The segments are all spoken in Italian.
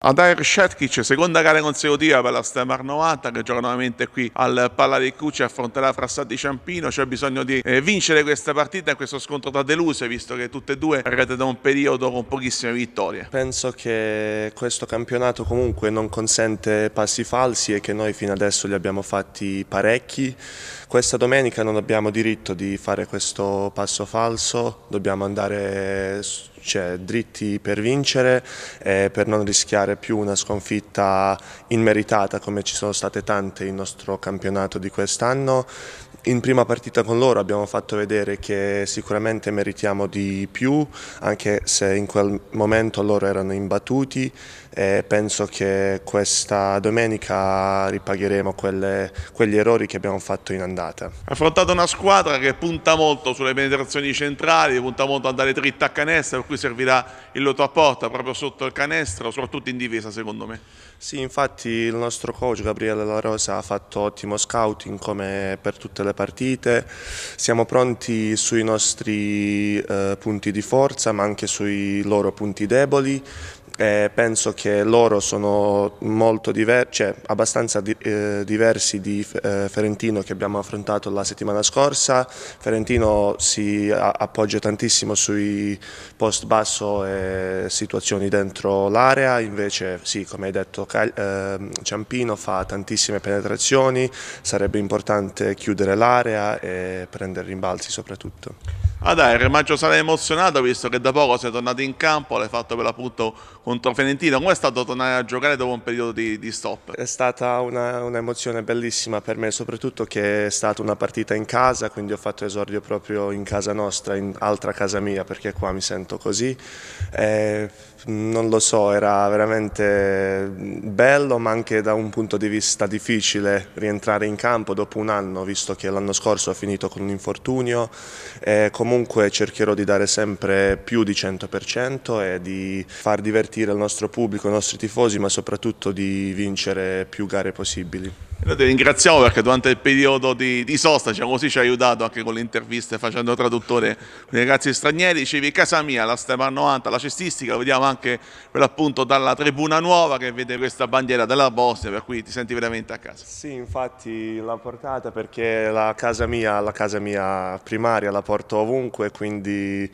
Andrej Shetkic, cioè, seconda gara consecutiva per la Stemar 90 che gioca nuovamente qui al Palla dei Cucci, affronterà Frassati Ciampino, c'è bisogno di eh, vincere questa partita e questo scontro tra deluse visto che tutte e due arrivate da un periodo con pochissime vittorie. Penso che questo campionato comunque non consente passi falsi e che noi fino adesso li abbiamo fatti parecchi, questa domenica non abbiamo diritto di fare questo passo falso, dobbiamo andare cioè dritti per vincere e per non rischiare più una sconfitta immeritata come ci sono state tante in nostro campionato di quest'anno. In prima partita con loro abbiamo fatto vedere che sicuramente meritiamo di più, anche se in quel momento loro erano imbattuti e penso che questa domenica ripagheremo quelle, quegli errori che abbiamo fatto in andata. Affrontata una squadra che punta molto sulle penetrazioni centrali, punta molto ad andare dritta a canestro, cui servirà il lotto a porta proprio sotto il canestro, soprattutto in difesa secondo me. Sì, infatti il nostro coach Gabriele La Rosa ha fatto ottimo scouting come per tutte le partite, siamo pronti sui nostri eh, punti di forza ma anche sui loro punti deboli, eh, penso che loro sono molto diver cioè, abbastanza di eh, diversi di eh, Ferentino che abbiamo affrontato la settimana scorsa. Ferentino si appoggia tantissimo sui post basso e situazioni dentro l'area, invece sì, come hai detto Cal eh, Ciampino fa tantissime penetrazioni, sarebbe importante chiudere l'area e prendere rimbalzi soprattutto. Ah dai, Remaggio sarei emozionato visto che da poco sei tornato in campo, l'hai fatto per l'appunto contro Fenentino. Come è stato tornare a giocare dopo un periodo di, di stop? È stata un'emozione bellissima per me, soprattutto che è stata una partita in casa, quindi ho fatto esordio proprio in casa nostra, in altra casa mia, perché qua mi sento così. E eh, non lo so, era veramente bello, ma anche da un punto di vista difficile rientrare in campo dopo un anno, visto che l'anno scorso ho finito con un infortunio. E eh, come comunque cercherò di dare sempre più di 100% e di far divertire il nostro pubblico, i nostri tifosi, ma soprattutto di vincere più gare possibili. Noi ti ringraziamo perché durante il periodo di, di sosta diciamo così, ci ha aiutato anche con le interviste facendo traduttore con i ragazzi stranieri. Dicevi casa mia, la Stepan 90, la cestistica, lo vediamo anche per l'appunto dalla tribuna nuova che vede questa bandiera della Bosnia, per cui ti senti veramente a casa. Sì, infatti l'ho portata perché la casa, mia, la casa mia primaria la porto ovunque, quindi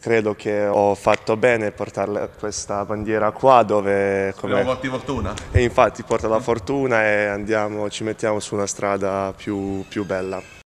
credo che ho fatto bene portare questa bandiera qua dove... Come... Porti fortuna? E infatti porta la fortuna e andiamo ci mettiamo su una strada più, più bella.